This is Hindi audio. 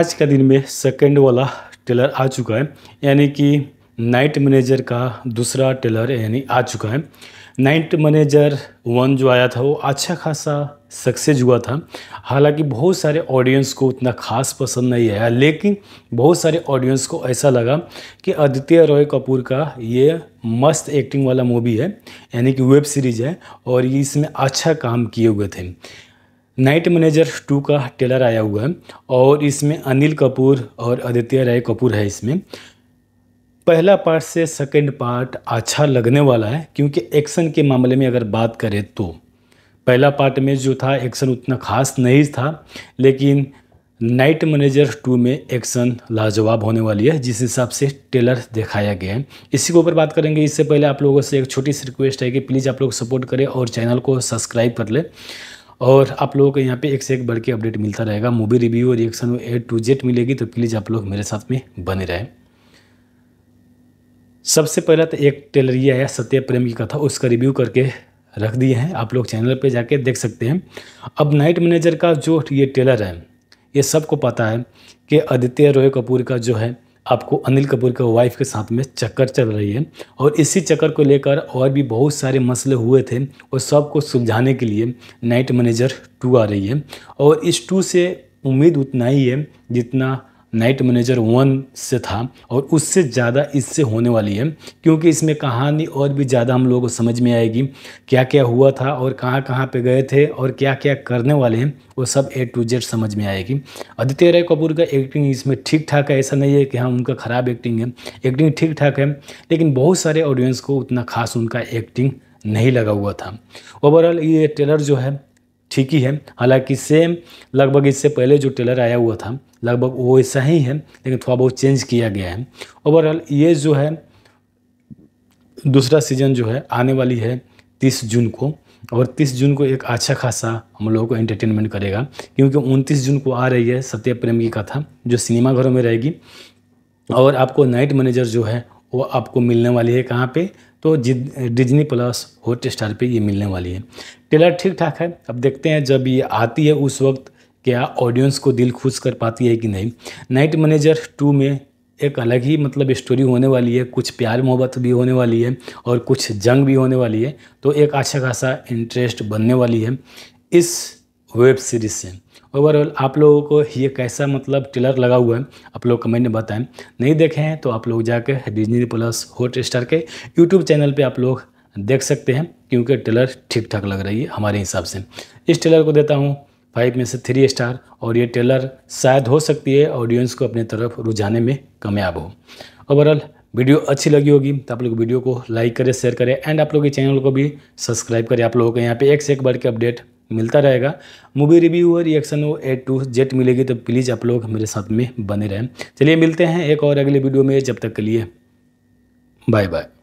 आज का दिन में सेकेंड वाला टेलर आ चुका है यानी कि नाइट मैनेजर का दूसरा टेलर यानी आ चुका है नाइट मैनेजर वन जो आया था वो अच्छा खासा सक्सेस हुआ था हालांकि बहुत सारे ऑडियंस को उतना खास पसंद नहीं आया लेकिन बहुत सारे ऑडियंस को ऐसा लगा कि आदित्य रॉय कपूर का ये मस्त एक्टिंग वाला मूवी है यानी कि वेब सीरीज है और ये इसमें अच्छा काम किए हुए थे नाइट मैनेजर टू का ट्रेलर आया हुआ है और इसमें अनिल कपूर और आदित्य राय कपूर है इसमें पहला पार्ट से सेकंड पार्ट अच्छा लगने वाला है क्योंकि एक्शन के मामले में अगर बात करें तो पहला पार्ट में जो था एक्शन उतना खास नहीं था लेकिन नाइट मैनेजर टू में एक्शन लाजवाब होने वाली है जिस हिसाब से ट्रेलर दिखाया गया है इसी के ऊपर बात करेंगे इससे पहले आप लोगों से एक छोटी सी रिक्वेस्ट है कि प्लीज़ आप लोग सपोर्ट करें और चैनल को सब्सक्राइब कर लें और आप लोगों को यहाँ पे एक से एक बढ़ के अपडेट मिलता रहेगा मूवी रिव्यू और रिएक्शन ए टू जेड मिलेगी तो प्लीज़ आप लोग मेरे साथ में बने रहें सबसे पहला तो एक टेलर ये आया सत्य प्रेम की कथा उसका रिव्यू करके रख दिए हैं आप लोग चैनल पे जाके देख सकते हैं अब नाइट मैनेजर का जो ये टेलर है ये सबको पता है कि आदित्य रॉय कपूर का जो है आपको अनिल कपूर के वाइफ के साथ में चक्कर चल रही है और इसी चक्कर को लेकर और भी बहुत सारे मसले हुए थे और सबको सुलझाने के लिए नाइट मैनेजर टू आ रही है और इस टू से उम्मीद उतना ही है जितना नाइट मैनेजर वन से था और उससे ज़्यादा इससे होने वाली है क्योंकि इसमें कहानी और भी ज़्यादा हम लोगों को समझ में आएगी क्या क्या हुआ था और कहाँ कहाँ पे गए थे और क्या क्या करने वाले हैं वो सब ए टू जेड समझ में आएगी आदित्य राय कपूर का एक्टिंग इसमें ठीक ठाक है ऐसा नहीं है कि हाँ उनका ख़राब एक्टिंग है एक्टिंग ठीक ठाक है लेकिन बहुत सारे ऑडियंस को उतना खास उनका एक्टिंग नहीं लगा हुआ था ओवरऑल ये ट्रेलर जो है ठीक ही है हालांकि सेम लगभग इससे पहले जो टेलर आया हुआ था लगभग वो ऐसा ही है लेकिन थोड़ा बहुत चेंज किया गया है ओवरऑल ये जो है दूसरा सीजन जो है आने वाली है तीस जून को और 30 जून को एक अच्छा खासा हम लोगों को एंटरटेनमेंट करेगा क्योंकि 29 जून को आ रही है सत्य प्रेम की कथा जो सिनेमा घरों में रहेगी और आपको नाइट मैनेजर जो है वो आपको मिलने वाली है कहाँ पे तो डिजनी प्लस हॉट स्टार पर ये मिलने वाली है टेलर ठीक ठाक है अब देखते हैं जब ये आती है उस वक्त क्या ऑडियंस को दिल खुश कर पाती है कि नहीं नाइट मैनेजर टू में एक अलग ही मतलब स्टोरी होने वाली है कुछ प्यार मोहब्बत भी होने वाली है और कुछ जंग भी होने वाली है तो एक अच्छा खासा इंटरेस्ट बनने वाली है इस वेब सीरीज से ओवरऑल आप लोगों को ये कैसा मतलब टेलर लगा हुआ है आप लोग कमेंट में बताएं नहीं देखे हैं तो आप लोग जाकर डिजनी प्लस हॉट स्टार के यूट्यूब चैनल पर आप लोग देख सकते हैं क्योंकि टेलर ठीक ठाक लग रही है हमारे हिसाब से इस टेलर को देता हूँ फाइव में से थ्री स्टार और ये टेलर शायद हो सकती है ऑडियंस को अपनी तरफ रुझाने में कामयाब हो ओवरऑल वीडियो अच्छी लगी होगी तो आप लोग वीडियो को लाइक करें शेयर करें एंड आप लोग के चैनल को भी सब्सक्राइब करें आप लोगों को यहाँ पे एक से एक बार के अपडेट मिलता रहेगा मूवी रिव्यू और रिएक्शन वो एट टू जेट मिलेगी तो प्लीज़ आप लोग मेरे साथ में बने रहें चलिए मिलते हैं एक और अगले वीडियो में जब तक के लिए बाय बाय